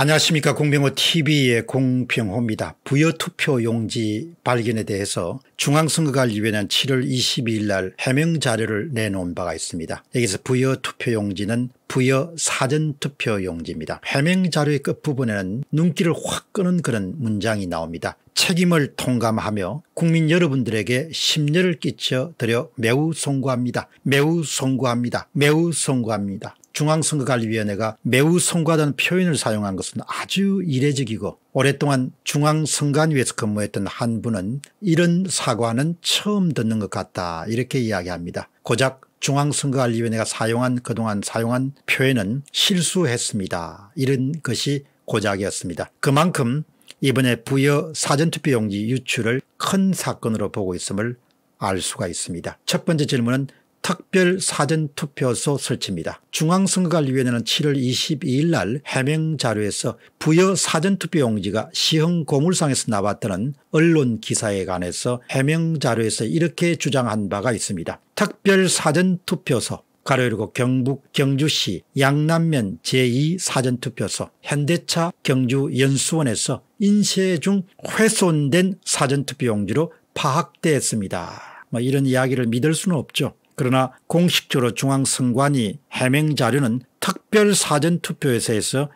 안녕하십니까 공병호 tv의 공병호입니다. 부여투표 용지 발견에 대해서 중앙선거관리위원회는 7월 22일 날 해명 자료를 내놓은 바가 있습니다. 여기서 부여투표 용지는 부여 사전투표 용지입니다. 해명 자료의 끝부분에는 눈길을 확 끄는 그런 문장이 나옵니다. 책임을 통감하며 국민 여러분들에게 심려를 끼쳐 드려 매우 송구합니다. 매우 송구합니다. 매우 송구합니다. 중앙선거관리위원회가 매우 송구하다는 표현을 사용한 것은 아주 이례적이고 오랫동안 중앙선관위에서 근무했던 한 분은 이런 사과는 처음 듣는 것 같다 이렇게 이야기합니다. 고작 중앙선거관리위원회가 사용한 그동안 사용한 표현은 실수했습니다. 이런 것이 고작이었습니다. 그만큼 이번에 부여 사전투표용지 유출을 큰 사건으로 보고 있음을 알 수가 있습니다. 첫 번째 질문은 특별 사전투표소 설치입니다. 중앙선거관리위원회는 7월 22일 날 해명자료에서 부여 사전투표용지가 시흥 고물상에서 나왔다는 언론 기사에 관해서 해명자료에서 이렇게 주장한 바가 있습니다. 특별 사전투표소 가로 열고 경북 경주시 양남면 제2사전투표소 현대차 경주 연수원에서 인쇄 중 훼손된 사전투표용지로 파악됐습니다. 뭐 이런 이야기를 믿을 수는 없죠. 그러나 공식적으로 중앙선관위 해명 자료는 특별사전투표에서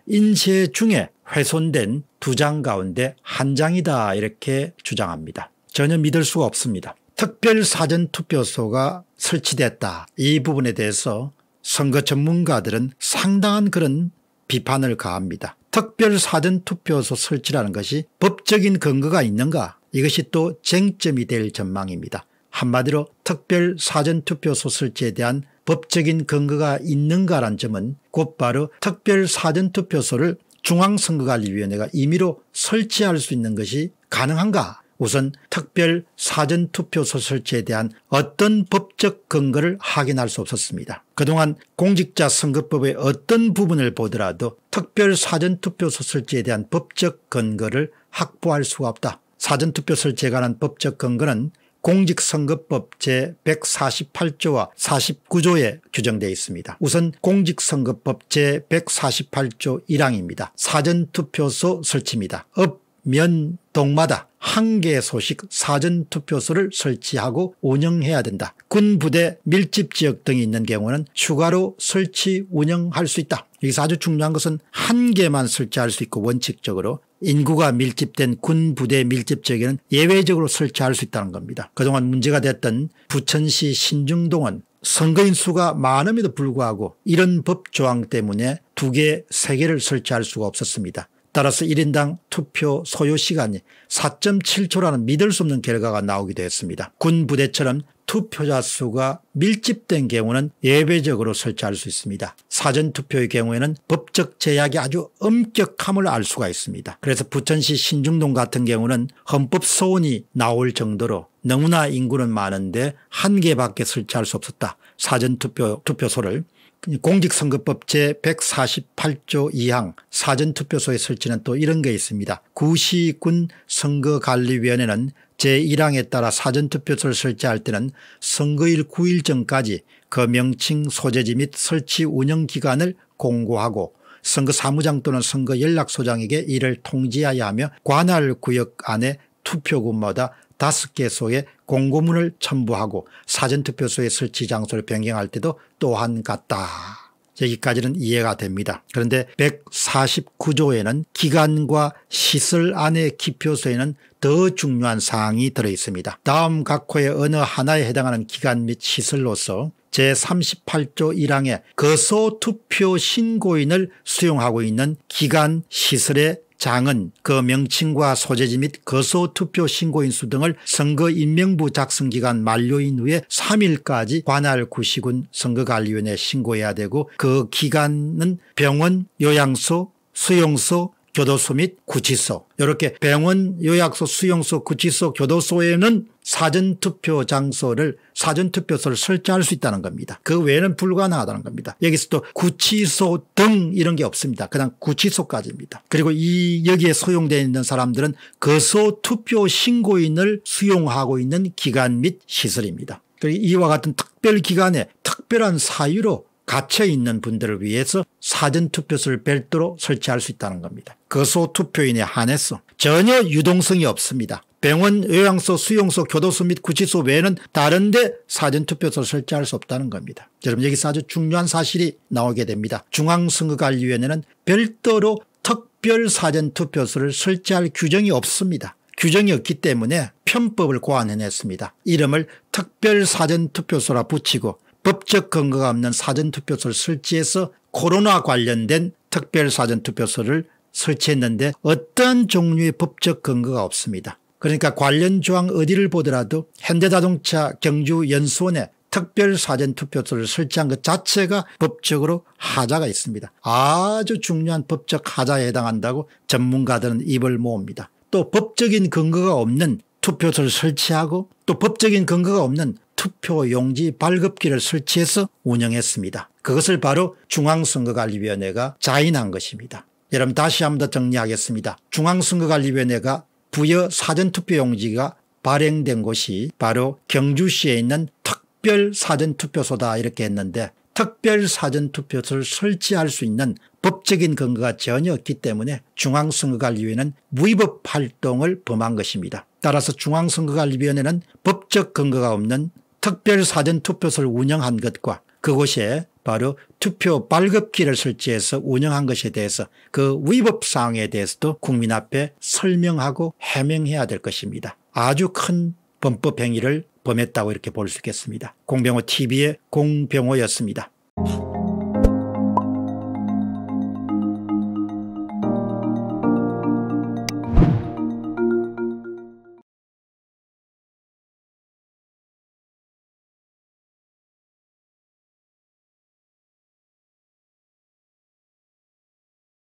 인쇄 중에 훼손된 두 장 가운데 한 장이다 이렇게 주장합니다. 전혀 믿을 수가 없습니다. 특별사전투표소가 설치됐다 이 부분에 대해서 선거 전문가들은 상당한 그런 비판을 가합니다. 특별사전투표소 설치라는 것이 법적인 근거가 있는가 이것이 또 쟁점이 될 전망입니다. 한마디로 특별 사전투표 소설지에 대한 법적인 근거가 있는가란 점은 곧바로 특별 사전투표소를 중앙선거관리위원회가 임의로 설치할 수 있는 것이 가능한가 우선 특별 사전투표소 설치에 대한 어떤 법적 근거를 확인할 수 없었습니다. 그동안 공직자 선거법의 어떤 부분을 보더라도 특별 사전투표소 설치에 대한 법적 근거를 확보할 수가 없다. 사전투표 설치에 관한 법적 근거는 공직선거법 제148조와 49조에 규정되어 있습니다. 우선 공직선거법 제148조 1항입니다. 사전투표소 설치입니다. 업, 면, 동마다 한개의 소식 사전투표소를 설치하고 운영해야 된다. 군부대 밀집지역 등이 있는 경우는 추가로 설치 운영할 수 있다. 여기서 아주 중요한 것은 한 개만 설치할 수 있고 원칙적으로 인구가 밀집된 군 부대 밀집 지역에는 예외적으로 설치할 수 있다는 겁니다. 그동안 문제가 됐던 부천시 신중동은 선거인 수가 많음에도 불구하고 이런 법 조항 때문에 두 개, 세 개를 설치할 수가 없었습니다. 따라서 1인당 투표 소요 시간이 4.7초라는 믿을 수 없는 결과가 나오기도 했습니다. 군 부대처럼 투표자 수가 밀집된 경우는 예외적으로 설치할 수 있습니다. 사전투표의 경우에는 법적 제약이 아주 엄격함을 알 수가 있습니다. 그래서 부천시 신중동 같은 경우는 헌법 소원이 나올 정도로 너무나 인구는 많은데 한 개밖에 설치할 수 없었다. 사전투표 투표소를 공직선거법 제148조 2항 사전투표소에 설치는 또 이런 게 있습니다. 구시군 선거관리위원회는 제1항에 따라 사전투표소를 설치할 때는 선거일 9일 전까지 그 명칭 소재지 및 설치 운영기간을 공고하고 선거사무장 또는 선거연락소장에게 이를 통지하여 하며 관할 구역 안에 투표구마다 5 개소의 공고문을 첨부하고 사전투표소에 설치 장소를 변경할 때도 또한 같다. 여기까지는 이해가 됩니다. 그런데 149조에는 기관과 시설 안의 기표소에는 더 중요한 사항이 들어있습니다. 다음 각호의 어느 하나에 해당하는 기관및 시설로서 제38조 1항에 거소투표 신고인을 수용하고 있는 기관 시설의 장은 그 명칭과 소재지 및 거소 투표 신고인수 등을 선거인명부 작성기간 만료인 후에 3일까지 관할 구시군 선거관리위원회에 신고해야 되고 그 기간은 병원, 요양소, 수용소, 교도소 및 구치소 이렇게 병원 요약소 수용소 구치소 교도소에는 사전투표 장소를 사전투표소를 설치할 수 있다는 겁니다. 그 외에는 불가능하다는 겁니다. 여기서 도 구치소 등 이런 게 없습니다. 그냥 구치소까지입니다. 그리고 이 여기에 소용되어 있는 사람들은 거소투표 신고인을 수용하고 있는 기관 및 시설입니다. 그리고 이와 같은 특별기관에 특별한 사유로 갇혀 있는 분들을 위해서 사전투표소를 별도로 설치할 수 있다는 겁니다. 거소투표인에 한해서 전혀 유동성이 없습니다. 병원, 요양소, 수용소, 교도소 및 구치소 외에는 다른 데 사전투표소를 설치할 수 없다는 겁니다. 여러분 여기서 아주 중요한 사실이 나오게 됩니다. 중앙선거관리위원회는 별도로 특별 사전투표소를 설치할 규정이 없습니다. 규정이 없기 때문에 편법을 고안해냈습니다. 이름을 특별사전투표소라 붙이고 법적 근거가 없는 사전투표소를 설치해서 코로나 관련된 특별사전투표소를 설치했는데 어떤 종류의 법적 근거가 없습니다. 그러니까 관련 조항 어디를 보더라도 현대자동차 경주연수원에 특별사전투표소를 설치한 것 자체가 법적으로 하자가 있습니다. 아주 중요한 법적 하자에 해당한다고 전문가들은 입을 모읍니다. 또 법적인 근거가 없는 투표소를 설치하고 또 법적인 근거가 없는 투표용지 발급기를 설치해서 운영했습니다. 그것을 바로 중앙선거관리위원회가 자인한 것입니다. 여러분 다시 한번 더 정리하겠습니다. 중앙선거관리위원회가 부여 사전투표용지가 발행된 곳이 바로 경주시에 있는 특별사전투표소다 이렇게 했는데 특별사전투표소를 설치할 수 있는 법적인 근거가 전혀 없기 때문에 중앙선거관리위원회는 무위법 활동을 범한 것입니다. 따라서 중앙선거관리위원회는 법적 근거가 없는 특별사전투표소를 운영한 것과 그곳에 바로 투표 발급기를 설치해서 운영한 것에 대해서 그 위법사항에 대해서도 국민 앞에 설명하고 해명해야 될 것입니다. 아주 큰 범법 행위를 범했다고 이렇게 볼 수 있겠습니다. 공병호 TV의 공병호였습니다.